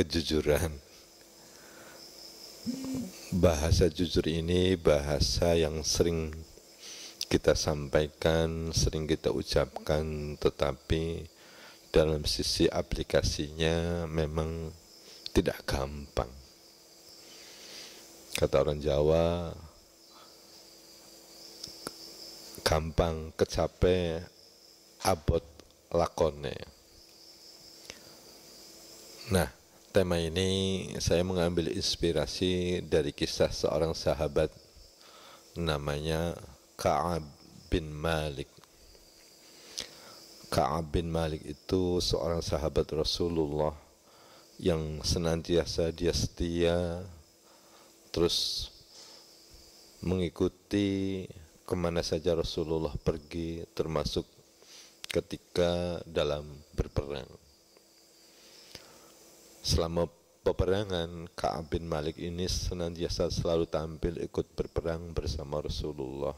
kejujuran. Bahasa jujur ini bahasa yang sering kita sampaikan, sering kita ucapkan, tetapi dalam sisi aplikasinya memang tidak gampang. Kata orang Jawa, gampang kecape abot lakone. Nah, Tema ini saya mengambil inspirasi dari kisah seorang sahabat namanya Ka'ab bin Malik. Ka'ab bin Malik itu seorang sahabat Rasulullah yang senantiasa dia setia terus mengikuti kemana saja Rasulullah pergi termasuk ketika dalam berperang. Selama peperangan, Ka'ab bin Malik ini senantiasa selalu tampil ikut berperang bersama Rasulullah.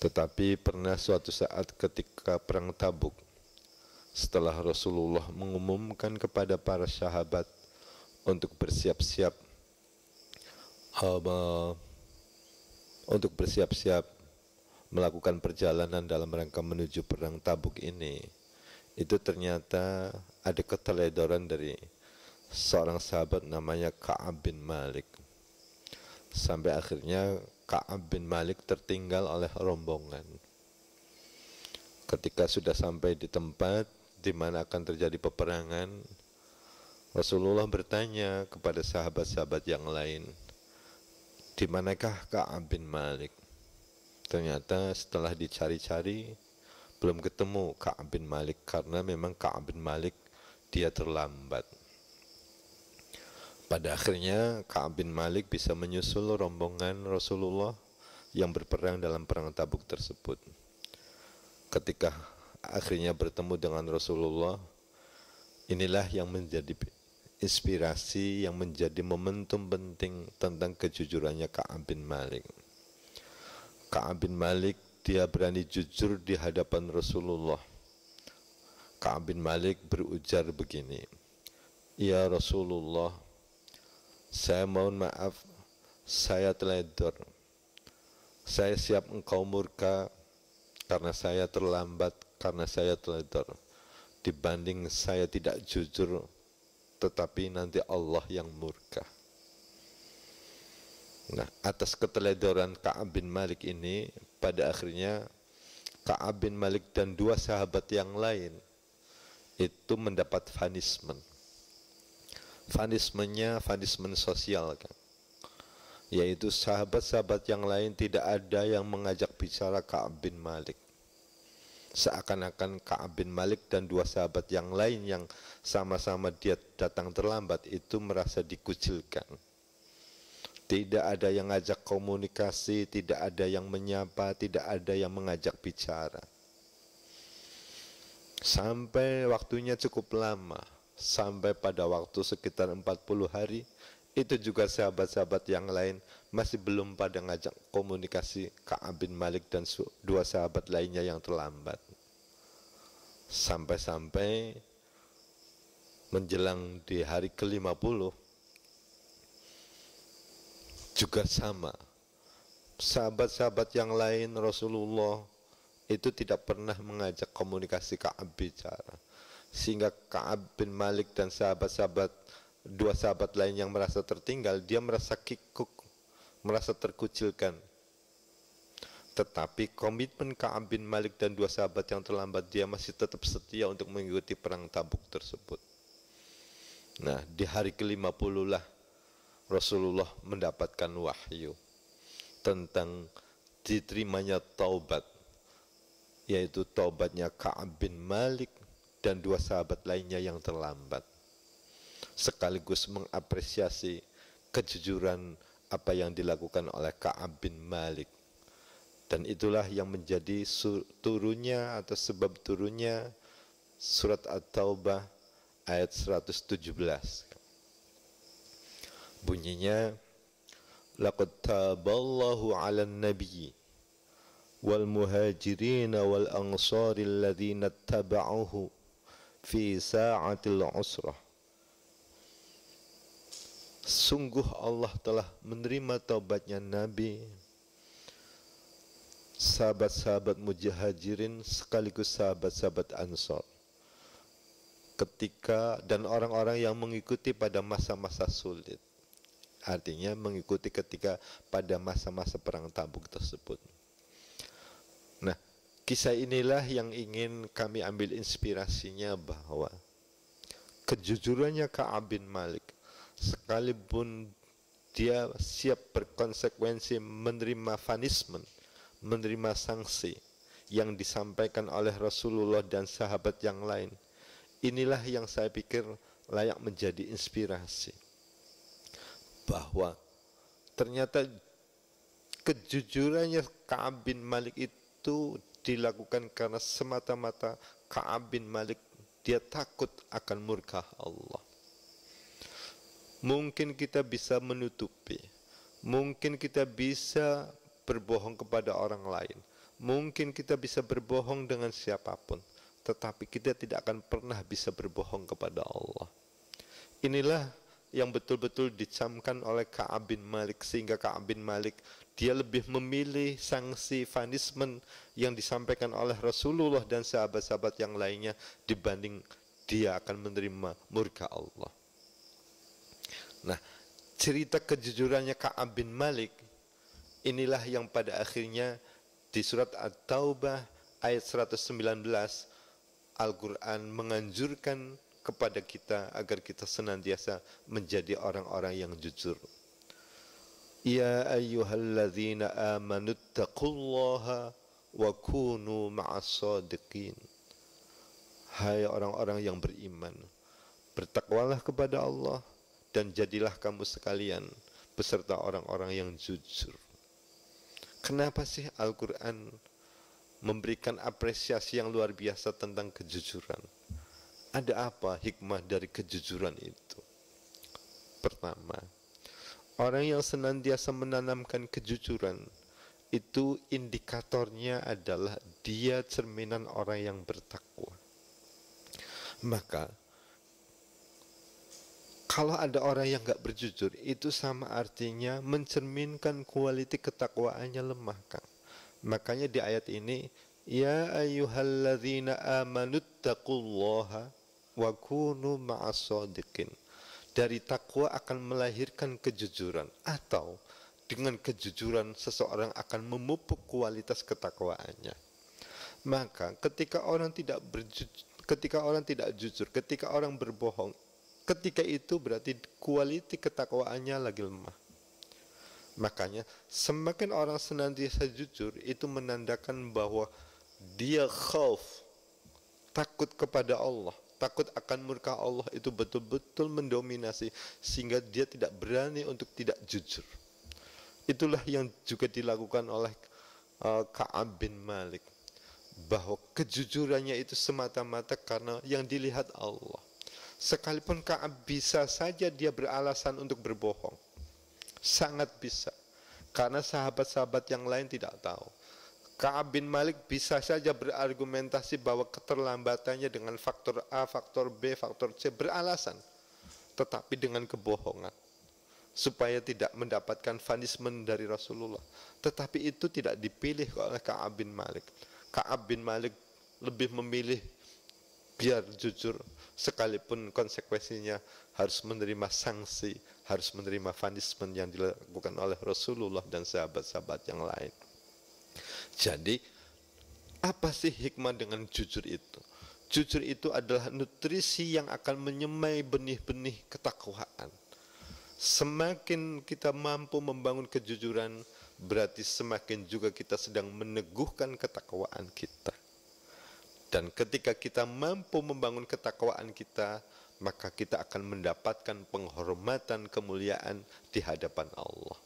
Tetapi pernah suatu saat ketika perang Tabuk, setelah Rasulullah mengumumkan kepada para sahabat untuk bersiap-siap untuk bersiap-siap melakukan perjalanan dalam rangka menuju perang Tabuk ini, itu ternyata ada keteledoran dari seorang sahabat namanya Ka'ab bin Malik. Sampai akhirnya Ka'ab bin Malik tertinggal oleh rombongan. Ketika sudah sampai di tempat di mana akan terjadi peperangan, Rasulullah bertanya kepada sahabat-sahabat yang lain, di manakah Ka'ab bin Malik? Ternyata setelah dicari-cari, belum ketemu Ka'ab bin Malik karena memang Ka'ab bin Malik dia terlambat. Pada akhirnya Ka'ab bin Malik bisa menyusul rombongan Rasulullah yang berperang dalam perang Tabuk tersebut. Ketika akhirnya bertemu dengan Rasulullah, inilah yang menjadi inspirasi yang menjadi momentum penting tentang kejujurannya Ka'ab bin Malik. Ka'ab bin Malik dia berani jujur di hadapan Rasulullah. Ka'ab bin Malik berujar begini, Ya Rasulullah, saya mohon maaf, saya teledor. Saya siap engkau murka karena saya terlambat, karena saya teledor. Dibanding saya tidak jujur, tetapi nanti Allah yang murka. Nah, atas keteledoran Ka'ab bin Malik ini pada akhirnya Ka'ab bin Malik dan dua sahabat yang lain itu mendapat fanisme fanismenya fanisme sosial kan. Yaitu sahabat-sahabat yang lain tidak ada yang mengajak bicara Ka'ab bin Malik. Seakan-akan Ka'ab bin Malik dan dua sahabat yang lain yang sama-sama dia datang terlambat itu merasa dikucilkan tidak ada yang ngajak komunikasi, tidak ada yang menyapa, tidak ada yang mengajak bicara. Sampai waktunya cukup lama, sampai pada waktu sekitar 40 hari, itu juga sahabat-sahabat yang lain masih belum pada ngajak komunikasi Ka'ab bin Malik dan dua sahabat lainnya yang terlambat. Sampai-sampai menjelang di hari ke-50 juga sama. Sahabat-sahabat yang lain Rasulullah itu tidak pernah mengajak komunikasi Ka'ab bicara. Sehingga Ka'ab bin Malik dan sahabat-sahabat dua sahabat lain yang merasa tertinggal, dia merasa kikuk, merasa terkucilkan. Tetapi komitmen Ka'ab bin Malik dan dua sahabat yang terlambat dia masih tetap setia untuk mengikuti perang tabuk tersebut. Nah, di hari ke-50 lah Rasulullah mendapatkan wahyu tentang diterimanya taubat yaitu taubatnya Ka'ab bin Malik dan dua sahabat lainnya yang terlambat sekaligus mengapresiasi kejujuran apa yang dilakukan oleh Ka'ab bin Malik dan itulah yang menjadi turunnya atau sebab turunnya surat At-Taubah ayat 117 bunyinya laqad taballahu 'alan nabiy wal muhajirin wal ansari alladhina tabauhu fi sa'atil usrah sungguh Allah telah menerima taubatnya nabi sahabat-sahabat mujahajirin sekaligus sahabat-sahabat ansor ketika dan orang-orang yang mengikuti pada masa-masa sulit artinya mengikuti ketika pada masa-masa perang Tabuk tersebut. Nah, kisah inilah yang ingin kami ambil inspirasinya bahwa kejujurannya Ka'ab bin Malik sekalipun dia siap berkonsekuensi menerima fanisme, menerima sanksi yang disampaikan oleh Rasulullah dan sahabat yang lain. Inilah yang saya pikir layak menjadi inspirasi bahwa ternyata kejujurannya Ka'ab bin Malik itu dilakukan karena semata-mata Ka'ab bin Malik dia takut akan murka Allah. Mungkin kita bisa menutupi, mungkin kita bisa berbohong kepada orang lain, mungkin kita bisa berbohong dengan siapapun, tetapi kita tidak akan pernah bisa berbohong kepada Allah. Inilah yang betul-betul dicamkan oleh Ka'ab bin Malik sehingga Ka'ab bin Malik dia lebih memilih sanksi punishment yang disampaikan oleh Rasulullah dan sahabat-sahabat yang lainnya dibanding dia akan menerima murka Allah. Nah, cerita kejujurannya Ka'ab bin Malik inilah yang pada akhirnya di surat At-Taubah ayat 119 Al-Qur'an menganjurkan kepada kita agar kita senantiasa menjadi orang-orang yang jujur. Ya ayyuhalladzina amanu taqullaha wa kunu ma'as Hai orang-orang yang beriman, bertakwalah kepada Allah dan jadilah kamu sekalian beserta orang-orang yang jujur. Kenapa sih Al-Qur'an memberikan apresiasi yang luar biasa tentang kejujuran? Ada apa hikmah dari kejujuran itu? Pertama, orang yang senantiasa menanamkan kejujuran itu indikatornya adalah dia cerminan orang yang bertakwa. Maka kalau ada orang yang nggak berjujur itu sama artinya mencerminkan kualiti ketakwaannya lemah kan. Makanya di ayat ini ya ayuhalladzina amanuttaqulloha wa kunu Dari takwa akan melahirkan kejujuran atau dengan kejujuran seseorang akan memupuk kualitas ketakwaannya. Maka ketika orang tidak berjujur, ketika orang tidak jujur, ketika orang berbohong, ketika itu berarti kualiti ketakwaannya lagi lemah. Makanya semakin orang senantiasa jujur itu menandakan bahwa dia khauf, takut kepada Allah takut akan murka Allah itu betul-betul mendominasi sehingga dia tidak berani untuk tidak jujur. Itulah yang juga dilakukan oleh eh, Ka'ab bin Malik bahwa kejujurannya itu semata-mata karena yang dilihat Allah. Sekalipun Ka'ab bisa saja dia beralasan untuk berbohong. Sangat bisa. Karena sahabat-sahabat yang lain tidak tahu. Ka'ab bin Malik bisa saja berargumentasi bahwa keterlambatannya dengan faktor A, faktor B, faktor C beralasan. Tetapi dengan kebohongan. Supaya tidak mendapatkan punishment dari Rasulullah. Tetapi itu tidak dipilih oleh Ka'ab bin Malik. Ka'ab bin Malik lebih memilih biar jujur sekalipun konsekuensinya harus menerima sanksi, harus menerima punishment yang dilakukan oleh Rasulullah dan sahabat-sahabat yang lain. Jadi apa sih hikmah dengan jujur itu? Jujur itu adalah nutrisi yang akan menyemai benih-benih ketakwaan. Semakin kita mampu membangun kejujuran, berarti semakin juga kita sedang meneguhkan ketakwaan kita. Dan ketika kita mampu membangun ketakwaan kita, maka kita akan mendapatkan penghormatan kemuliaan di hadapan Allah.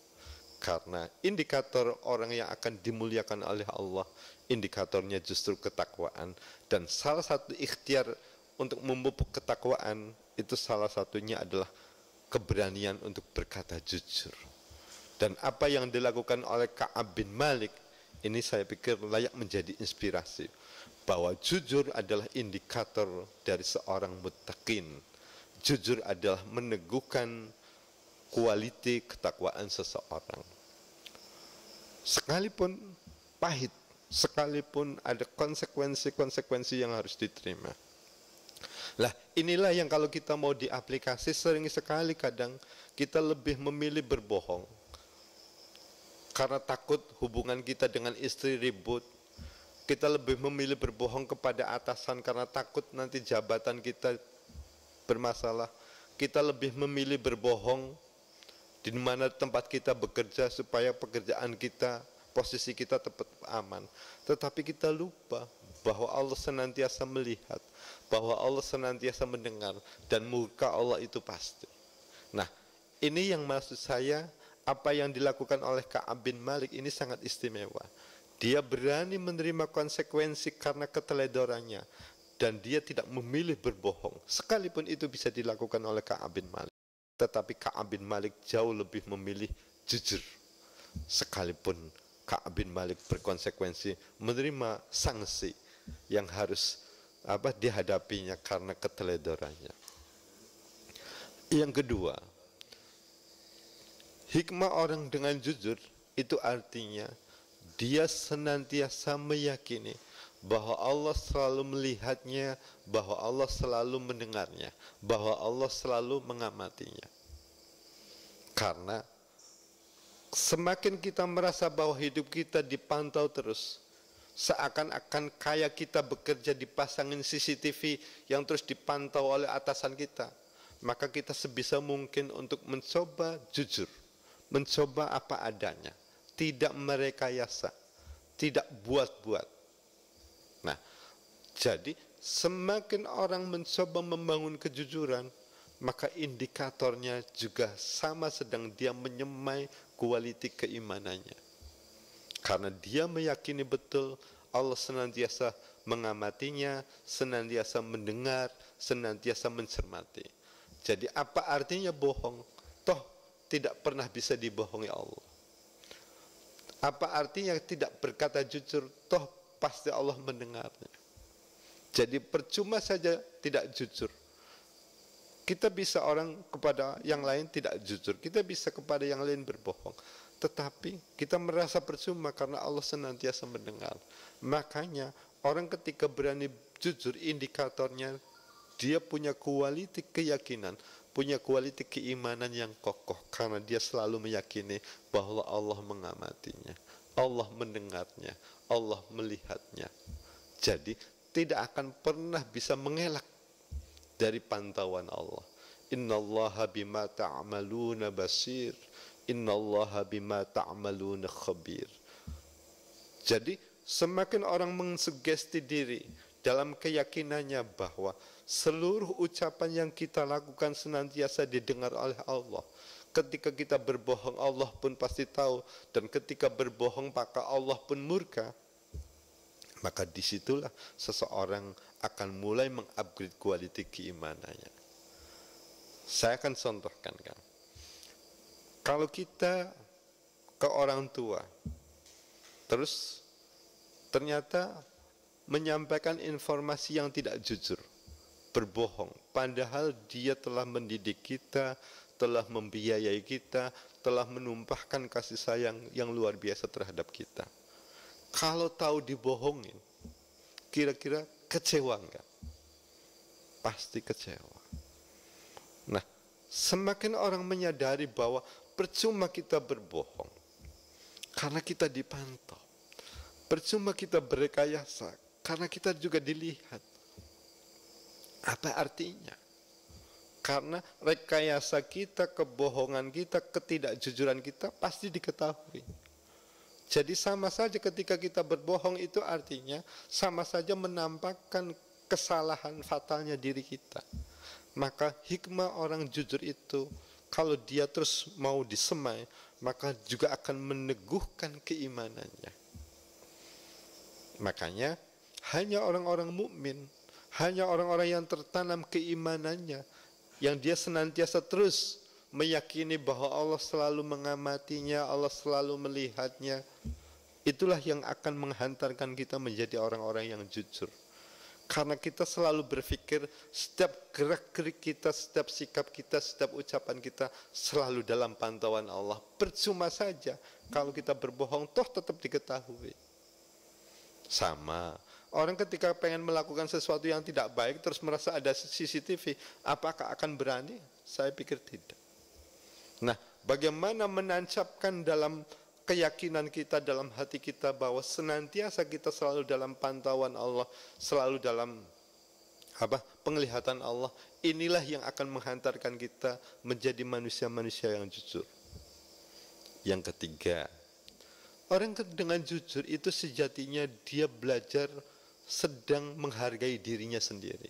Karena indikator orang yang akan dimuliakan oleh Allah, indikatornya justru ketakwaan. Dan salah satu ikhtiar untuk memupuk ketakwaan, itu salah satunya adalah keberanian untuk berkata jujur. Dan apa yang dilakukan oleh Ka'ab bin Malik, ini saya pikir layak menjadi inspirasi. Bahwa jujur adalah indikator dari seorang mutakin. Jujur adalah meneguhkan kualiti ketakwaan seseorang sekalipun pahit, sekalipun ada konsekuensi-konsekuensi yang harus diterima. Lah, inilah yang kalau kita mau diaplikasi sering sekali kadang kita lebih memilih berbohong. Karena takut hubungan kita dengan istri ribut, kita lebih memilih berbohong kepada atasan karena takut nanti jabatan kita bermasalah. Kita lebih memilih berbohong di mana tempat kita bekerja supaya pekerjaan kita, posisi kita tepat aman. Tetapi kita lupa bahwa Allah senantiasa melihat, bahwa Allah senantiasa mendengar dan muka Allah itu pasti. Nah, ini yang maksud saya apa yang dilakukan oleh Ka'ab bin Malik ini sangat istimewa. Dia berani menerima konsekuensi karena keteledorannya dan dia tidak memilih berbohong sekalipun itu bisa dilakukan oleh Ka'ab bin Malik. Tetapi Ka'ab bin Malik jauh lebih memilih jujur. Sekalipun Ka'ab bin Malik berkonsekuensi menerima sanksi yang harus apa dihadapinya karena keteledorannya. Yang kedua, hikmah orang dengan jujur itu artinya dia senantiasa meyakini bahwa Allah selalu melihatnya, bahwa Allah selalu mendengarnya, bahwa Allah selalu mengamatinya. Karena semakin kita merasa bahwa hidup kita dipantau terus, seakan-akan kaya kita bekerja dipasangin CCTV yang terus dipantau oleh atasan kita, maka kita sebisa mungkin untuk mencoba jujur, mencoba apa adanya, tidak merekayasa, tidak buat-buat jadi semakin orang mencoba membangun kejujuran, maka indikatornya juga sama sedang dia menyemai kualiti keimanannya. Karena dia meyakini betul Allah senantiasa mengamatinya, senantiasa mendengar, senantiasa mencermati. Jadi apa artinya bohong? Toh tidak pernah bisa dibohongi Allah. Apa artinya tidak berkata jujur? Toh pasti Allah mendengarnya. Jadi percuma saja tidak jujur. Kita bisa orang kepada yang lain tidak jujur. Kita bisa kepada yang lain berbohong. Tetapi kita merasa percuma karena Allah senantiasa mendengar. Makanya orang ketika berani jujur indikatornya dia punya kualiti keyakinan, punya kualiti keimanan yang kokoh karena dia selalu meyakini bahwa Allah mengamatinya, Allah mendengarnya, Allah melihatnya. Jadi tidak akan pernah bisa mengelak dari pantauan Allah. Innallaha bima ta'maluna ta basir. Innallaha bima ta'maluna khabir. Jadi semakin orang mensugesti diri dalam keyakinannya bahwa seluruh ucapan yang kita lakukan senantiasa didengar oleh Allah. Ketika kita berbohong Allah pun pasti tahu dan ketika berbohong maka Allah pun murka maka disitulah seseorang akan mulai mengupgrade kualiti keimanannya. Saya akan contohkan kan. Kalau kita ke orang tua, terus ternyata menyampaikan informasi yang tidak jujur, berbohong, padahal dia telah mendidik kita, telah membiayai kita, telah menumpahkan kasih sayang yang luar biasa terhadap kita. Kalau tahu dibohongin, kira-kira kecewa nggak? Pasti kecewa. Nah, semakin orang menyadari bahwa percuma kita berbohong karena kita dipantau. Percuma kita berkayasa, karena kita juga dilihat. Apa artinya? Karena rekayasa kita, kebohongan kita, ketidakjujuran kita pasti diketahui. Jadi sama saja ketika kita berbohong itu artinya sama saja menampakkan kesalahan fatalnya diri kita. Maka hikmah orang jujur itu kalau dia terus mau disemai, maka juga akan meneguhkan keimanannya. Makanya hanya orang-orang mukmin, hanya orang-orang yang tertanam keimanannya yang dia senantiasa terus meyakini bahwa Allah selalu mengamatinya, Allah selalu melihatnya. Itulah yang akan menghantarkan kita menjadi orang-orang yang jujur. Karena kita selalu berpikir setiap gerak-gerik kita, setiap sikap kita, setiap ucapan kita selalu dalam pantauan Allah. Percuma saja kalau kita berbohong toh tetap diketahui. Sama. Orang ketika pengen melakukan sesuatu yang tidak baik terus merasa ada CCTV, apakah akan berani? Saya pikir tidak. Nah, bagaimana menancapkan dalam keyakinan kita dalam hati kita bahwa senantiasa kita selalu dalam pantauan Allah, selalu dalam apa? penglihatan Allah. Inilah yang akan menghantarkan kita menjadi manusia-manusia yang jujur. Yang ketiga, orang dengan jujur itu sejatinya dia belajar sedang menghargai dirinya sendiri.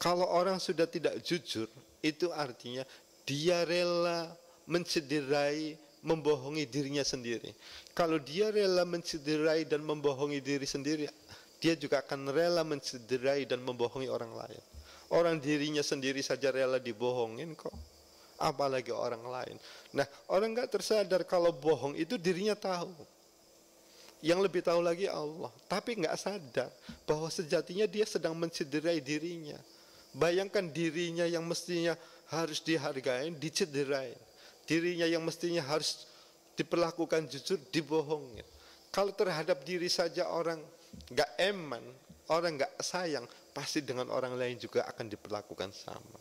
Kalau orang sudah tidak jujur, itu artinya dia rela mencederai, membohongi dirinya sendiri. Kalau dia rela mencederai dan membohongi diri sendiri, dia juga akan rela mencederai dan membohongi orang lain. Orang dirinya sendiri saja rela dibohongin kok, apalagi orang lain. Nah, orang nggak tersadar kalau bohong itu dirinya tahu. Yang lebih tahu lagi Allah, tapi nggak sadar bahwa sejatinya dia sedang mencederai dirinya. Bayangkan dirinya yang mestinya harus dihargai, dicederai dirinya yang mestinya harus diperlakukan jujur dibohongin. Kalau terhadap diri saja orang nggak eman, orang nggak sayang, pasti dengan orang lain juga akan diperlakukan sama.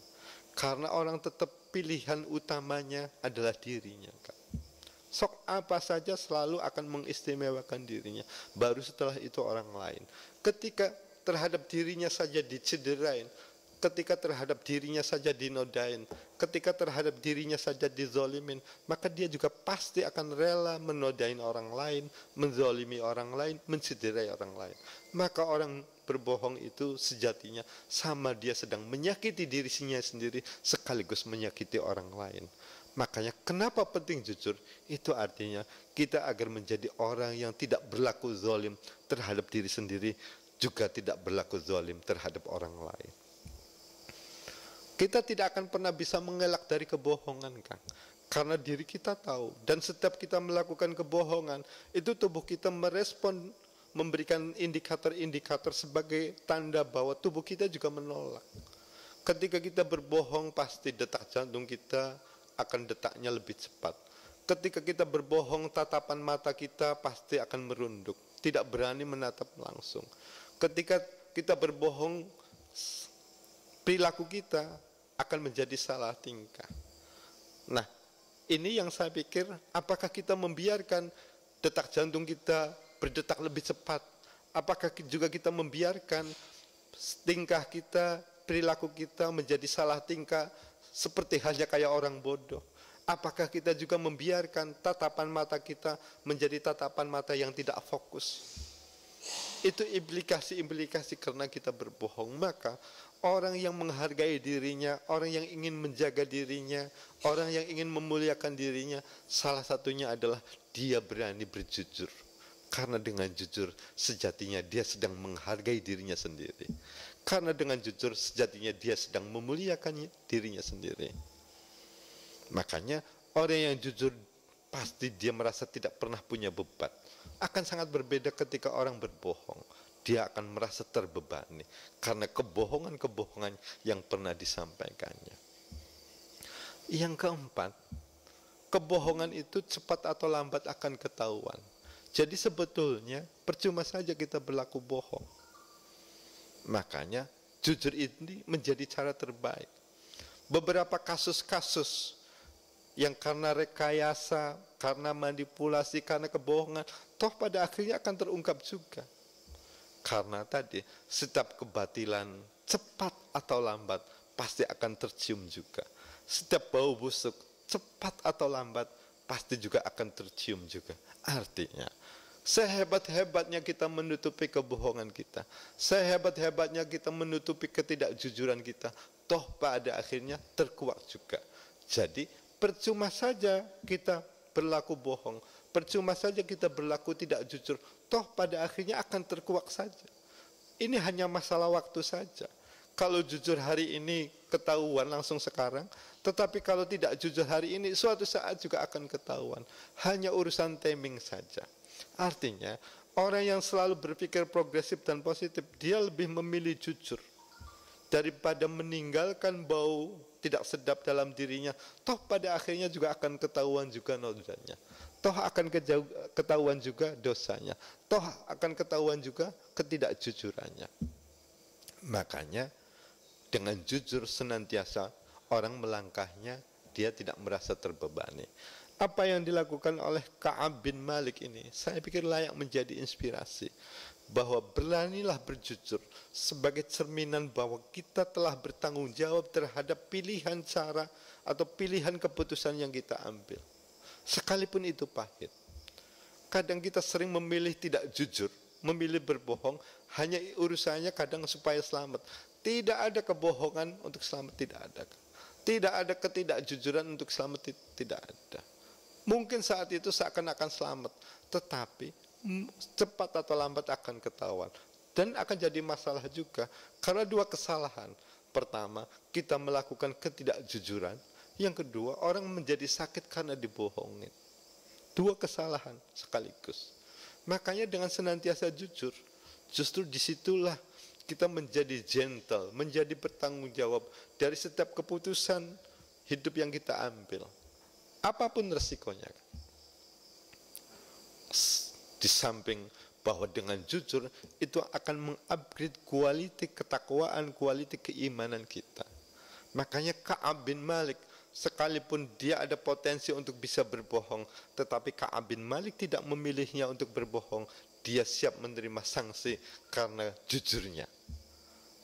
Karena orang tetap pilihan utamanya adalah dirinya. Kak. Sok apa saja selalu akan mengistimewakan dirinya. Baru setelah itu orang lain. Ketika terhadap dirinya saja dicederain, ketika terhadap dirinya saja dinodain, ketika terhadap dirinya saja dizolimin, maka dia juga pasti akan rela menodain orang lain, menzolimi orang lain, menciderai orang lain. Maka orang berbohong itu sejatinya sama dia sedang menyakiti dirinya sendiri sekaligus menyakiti orang lain. Makanya kenapa penting jujur? Itu artinya kita agar menjadi orang yang tidak berlaku zolim terhadap diri sendiri, juga tidak berlaku zolim terhadap orang lain. Kita tidak akan pernah bisa mengelak dari kebohongan, Kang. Karena diri kita tahu dan setiap kita melakukan kebohongan, itu tubuh kita merespon memberikan indikator-indikator sebagai tanda bahwa tubuh kita juga menolak. Ketika kita berbohong pasti detak jantung kita akan detaknya lebih cepat. Ketika kita berbohong tatapan mata kita pasti akan merunduk, tidak berani menatap langsung. Ketika kita berbohong perilaku kita akan menjadi salah tingkah. Nah, ini yang saya pikir, apakah kita membiarkan detak jantung kita berdetak lebih cepat? Apakah juga kita membiarkan tingkah kita, perilaku kita menjadi salah tingkah seperti hanya kayak orang bodoh? Apakah kita juga membiarkan tatapan mata kita menjadi tatapan mata yang tidak fokus? Itu implikasi-implikasi karena kita berbohong. Maka orang yang menghargai dirinya, orang yang ingin menjaga dirinya, orang yang ingin memuliakan dirinya, salah satunya adalah dia berani berjujur. Karena dengan jujur sejatinya dia sedang menghargai dirinya sendiri. Karena dengan jujur sejatinya dia sedang memuliakan dirinya sendiri. Makanya orang yang jujur pasti dia merasa tidak pernah punya beban. Akan sangat berbeda ketika orang berbohong dia akan merasa terbebani karena kebohongan-kebohongan yang pernah disampaikannya. Yang keempat, kebohongan itu cepat atau lambat akan ketahuan. Jadi sebetulnya percuma saja kita berlaku bohong. Makanya jujur ini menjadi cara terbaik. Beberapa kasus-kasus yang karena rekayasa, karena manipulasi, karena kebohongan, toh pada akhirnya akan terungkap juga. Karena tadi setiap kebatilan cepat atau lambat pasti akan tercium juga. Setiap bau busuk cepat atau lambat pasti juga akan tercium juga. Artinya Sehebat-hebatnya kita menutupi kebohongan kita. Sehebat-hebatnya kita menutupi ketidakjujuran kita. Toh pada akhirnya terkuak juga. Jadi percuma saja kita berlaku bohong. Percuma saja kita berlaku tidak jujur toh pada akhirnya akan terkuak saja. Ini hanya masalah waktu saja. Kalau jujur hari ini ketahuan langsung sekarang, tetapi kalau tidak jujur hari ini suatu saat juga akan ketahuan. Hanya urusan timing saja. Artinya, orang yang selalu berpikir progresif dan positif, dia lebih memilih jujur daripada meninggalkan bau tidak sedap dalam dirinya, toh pada akhirnya juga akan ketahuan juga nodanya. Toh akan kejauh, ketahuan juga dosanya. Toh akan ketahuan juga ketidakjujurannya. Makanya dengan jujur senantiasa orang melangkahnya dia tidak merasa terbebani. Apa yang dilakukan oleh Ka'ab bin Malik ini, saya pikir layak menjadi inspirasi bahwa beranilah berjujur sebagai cerminan bahwa kita telah bertanggung jawab terhadap pilihan cara atau pilihan keputusan yang kita ambil. Sekalipun itu pahit. Kadang kita sering memilih tidak jujur, memilih berbohong, hanya urusannya kadang supaya selamat. Tidak ada kebohongan untuk selamat, tidak ada. Tidak ada ketidakjujuran untuk selamat, tidak ada. Mungkin saat itu seakan-akan selamat. Tetapi cepat atau lambat akan ketahuan dan akan jadi masalah juga karena dua kesalahan. Pertama, kita melakukan ketidakjujuran. Yang kedua, orang menjadi sakit karena dibohongin. Dua kesalahan sekaligus. Makanya dengan senantiasa jujur, justru disitulah kita menjadi gentle, menjadi bertanggung jawab dari setiap keputusan hidup yang kita ambil. Apapun resikonya. Di samping bahwa dengan jujur itu akan mengupgrade kualiti ketakwaan, kualiti keimanan kita. Makanya Ka'ab bin Malik sekalipun dia ada potensi untuk bisa berbohong, tetapi Ka'ab bin Malik tidak memilihnya untuk berbohong. Dia siap menerima sanksi karena jujurnya.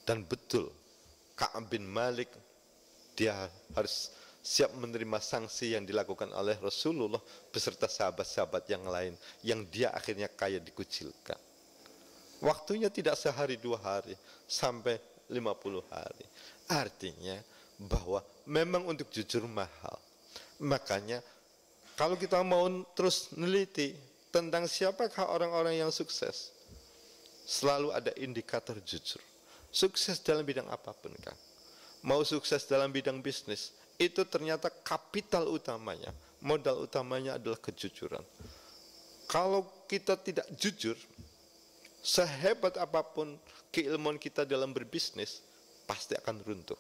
Dan betul, Ka'ab bin Malik dia harus siap menerima sanksi yang dilakukan oleh Rasulullah beserta sahabat-sahabat yang lain yang dia akhirnya kaya dikucilkan. Waktunya tidak sehari dua hari sampai 50 hari. Artinya bahwa memang untuk jujur mahal. Makanya kalau kita mau terus neliti tentang siapakah orang-orang yang sukses, selalu ada indikator jujur. Sukses dalam bidang apapun kan. Mau sukses dalam bidang bisnis, itu ternyata kapital utamanya, modal utamanya adalah kejujuran. Kalau kita tidak jujur, sehebat apapun keilmuan kita dalam berbisnis, pasti akan runtuh.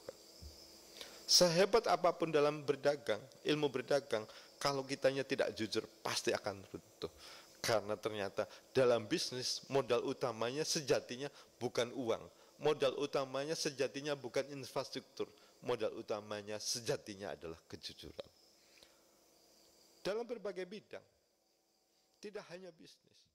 Sehebat apapun dalam berdagang, ilmu berdagang, kalau kitanya tidak jujur, pasti akan runtuh. Karena ternyata dalam bisnis modal utamanya sejatinya bukan uang, modal utamanya sejatinya bukan infrastruktur, modal utamanya sejatinya adalah kejujuran. Dalam berbagai bidang, tidak hanya bisnis.